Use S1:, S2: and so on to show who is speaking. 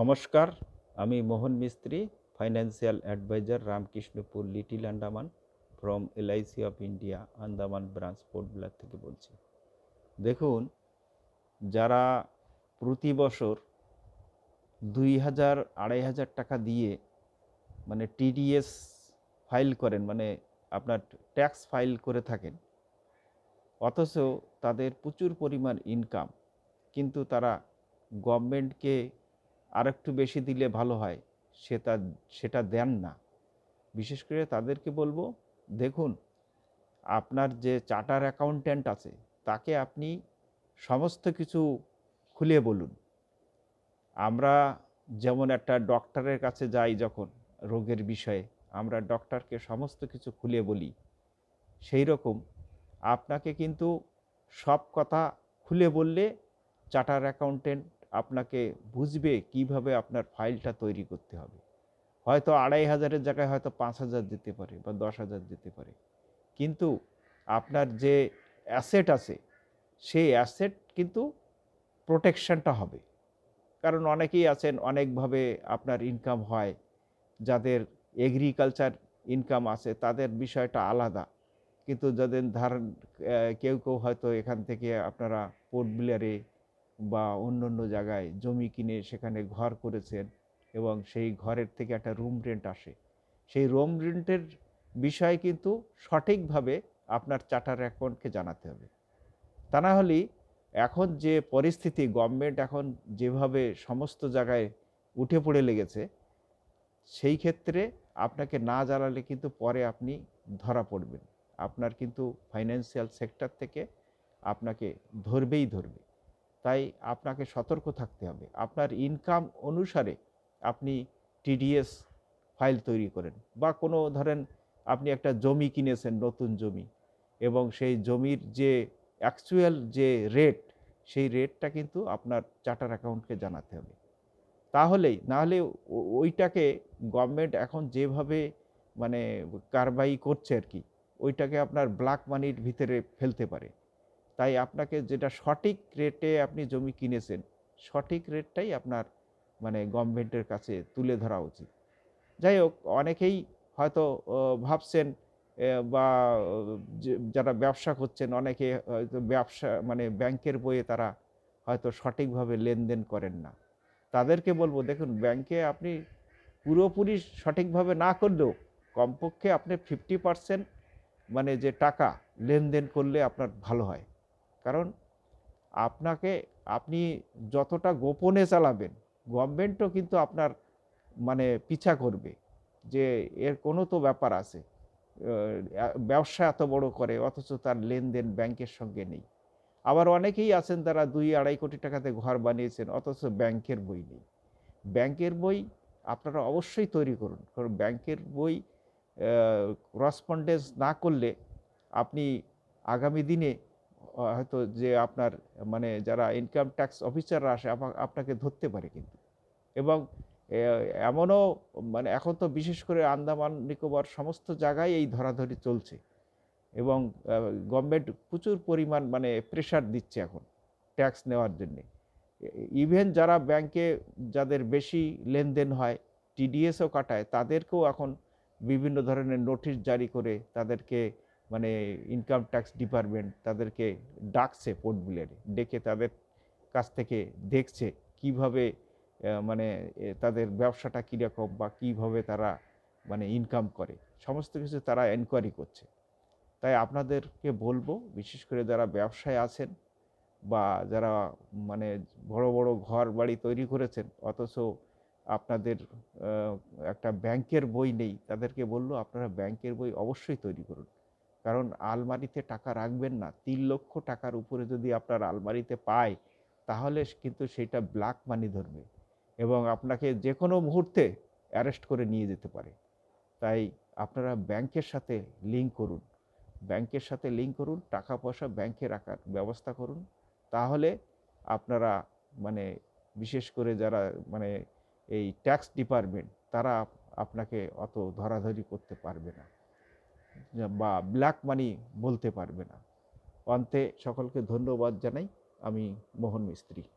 S1: নমস্কার আমি Mohan Mistri financial adviser Ramkrishnapur Little Andaman from LIC of India Andaman branch পোর্টবিলার থেকে বলছি দেখুন যারা প্রতি বছর দুই হাজার আড়াই হাজার টাকা দিয়ে মানে টিডিএস ফাইল করেন মানে আপনার ট্যাক্স ফাইল করে থাকেন অথচ তাদের প্রচুর পরিমাণ ইনকাম কিন্তু তারা গভর্নমেন্টকে আর একটু বেশি দিলে ভালো হয় সে তা সেটা দেন না বিশেষ করে তাদেরকে বলবো দেখুন আপনার যে চার্টার অ্যাকাউন্ট্যান্ট আছে তাকে আপনি সমস্ত কিছু খুলে বলুন আমরা যেমন একটা ডক্টরের কাছে যাই যখন রোগের বিষয়ে আমরা ডক্টরকে সমস্ত কিছু খুলে বলি সেই রকম আপনাকে কিন্তু সব কথা খুলে বললে চার্টার অ্যাকাউন্টেন্ট আপনাকে বুঝবে কিভাবে আপনার ফাইলটা তৈরি করতে হবে হয়তো আড়াই হাজারের জায়গায় হয়তো পাঁচ হাজার দিতে পারে বা দশ হাজার দিতে পারে কিন্তু আপনার যে অ্যাসেট আছে সেই অ্যাসেট কিন্তু প্রোটেকশানটা হবে কারণ অনেকেই আছেন অনেকভাবে আপনার ইনকাম হয় যাদের এগ্রিকালচার ইনকাম আছে তাদের বিষয়টা আলাদা কিন্তু যাদের ধার কেউ কেউ হয়তো এখান থেকে আপনারা পোর্ট বিলারে বা অন্য অন্য জায়গায় জমি কিনে সেখানে ঘর করেছেন এবং সেই ঘরের থেকে একটা রুম রেন্ট আসে সেই রুম রেন্টের বিষয়ে কিন্তু সঠিকভাবে আপনার চার্টার অ্যাকাউন্টকে জানাতে হবে তা না হলে এখন যে পরিস্থিতি গভর্নমেন্ট এখন যেভাবে সমস্ত জায়গায় উঠে পড়ে লেগেছে সেই ক্ষেত্রে আপনাকে না জানালে কিন্তু পরে আপনি ধরা পড়বেন আপনার কিন্তু ফাইন্যান্সিয়াল সেক্টর থেকে আপনাকে ধরবেই ধরবে তাই আপনাকে সতর্ক থাকতে হবে আপনার ইনকাম অনুসারে আপনি টিডিএস ফাইল তৈরি করেন বা কোনো ধরেন আপনি একটা জমি কিনেছেন নতুন জমি এবং সেই জমির যে অ্যাকচুয়াল যে রেট সেই রেটটা কিন্তু আপনার চার্টার অ্যাকাউন্টকে জানাতে হবে তাহলেই নাহলে ওইটাকে গভর্নমেন্ট এখন যেভাবে মানে কারবাই করছে আর কি ওইটাকে আপনার ব্ল্যাক মানির ভিতরে ফেলতে পারে তাই আপনাকে যেটা সঠিক রেটে আপনি জমি কিনেছেন সঠিক রেটটাই আপনার মানে গভর্নমেন্টের কাছে তুলে ধরা উচিত যাই হোক অনেকেই হয়তো ভাবছেন বা যারা ব্যবসা করছেন অনেকে হয়তো ব্যবসা মানে ব্যাংকের বইয়ে তারা হয়তো সঠিকভাবে লেনদেন করেন না তাদেরকে বলবো দেখুন ব্যাংকে আপনি পুরোপুরি সঠিকভাবে না করলেও কমপক্ষে আপনি ফিফটি পারসেন্ট মানে যে টাকা লেনদেন করলে আপনার ভালো হয় কারণ আপনাকে আপনি যতটা গোপনে চালাবেন গভর্নমেন্টও কিন্তু আপনার মানে পিছা করবে যে এর কোনো তো ব্যাপার আছে ব্যবসা এত বড় করে অথচ তার লেনদেন ব্যাংকের সঙ্গে নেই আবার অনেকেই আছেন তারা দুই আড়াই কোটি টাকাতে ঘর বানিয়েছেন অথচ ব্যাংকের বই নেই ব্যাংকের বই আপনারা অবশ্যই তৈরি করুন কারণ ব্যাংকের বই করসপন্ডেন্স না করলে আপনি আগামী দিনে হয়তো যে আপনার মানে যারা ইনকাম ট্যাক্স অফিসাররা আসে আপনাকে ধরতে পারে কিন্তু এবং এমনও মানে এখন তো বিশেষ করে আন্দামান নিকোবর সমস্ত জায়গায় এই ধরাধরি চলছে এবং গভর্নমেন্ট প্রচুর পরিমাণ মানে প্রেশার দিচ্ছে এখন ট্যাক্স নেওয়ার জন্যে ইভেন যারা ব্যাংকে যাদের বেশি লেনদেন হয় টিডিএসও কাটায় তাদেরকেও এখন বিভিন্ন ধরনের নোটিশ জারি করে তাদেরকে মানে ইনকাম ট্যাক্স ডিপার্টমেন্ট তাদেরকে ডাকছে পোর্ট বিলেরে ডেকে তাদের কাছ থেকে দেখছে কিভাবে মানে তাদের ব্যবসাটা কীরকম বা কিভাবে তারা মানে ইনকাম করে সমস্ত কিছু তারা এনকোয়ারি করছে তাই আপনাদেরকে বলবো বিশেষ করে যারা ব্যবসায় আছেন বা যারা মানে বড় বড় ঘর বাড়ি তৈরি করেছেন অথচ আপনাদের একটা ব্যাংকের বই নেই তাদেরকে বললো আপনারা ব্যাংকের বই অবশ্যই তৈরি করুন কারণ আলমারিতে টাকা রাখবেন না তিন লক্ষ টাকার উপরে যদি আপনার আলমারিতে পায় তাহলে কিন্তু সেটা ব্ল্যাক মানি ধরবে এবং আপনাকে যে কোনো মুহূর্তে অ্যারেস্ট করে নিয়ে যেতে পারে তাই আপনারা ব্যাংকের সাথে লিঙ্ক করুন ব্যাংকের সাথে লিঙ্ক করুন টাকা পয়সা ব্যাংকে রাখার ব্যবস্থা করুন তাহলে আপনারা মানে বিশেষ করে যারা মানে এই ট্যাক্স ডিপার্টমেন্ট তারা আপনাকে অত ধরাধরি করতে পারবে না বা ব্ল্যাক মানি বলতে পারবে না অন্তে সকলকে ধন্যবাদ জানাই আমি মোহন মিস্ত্রি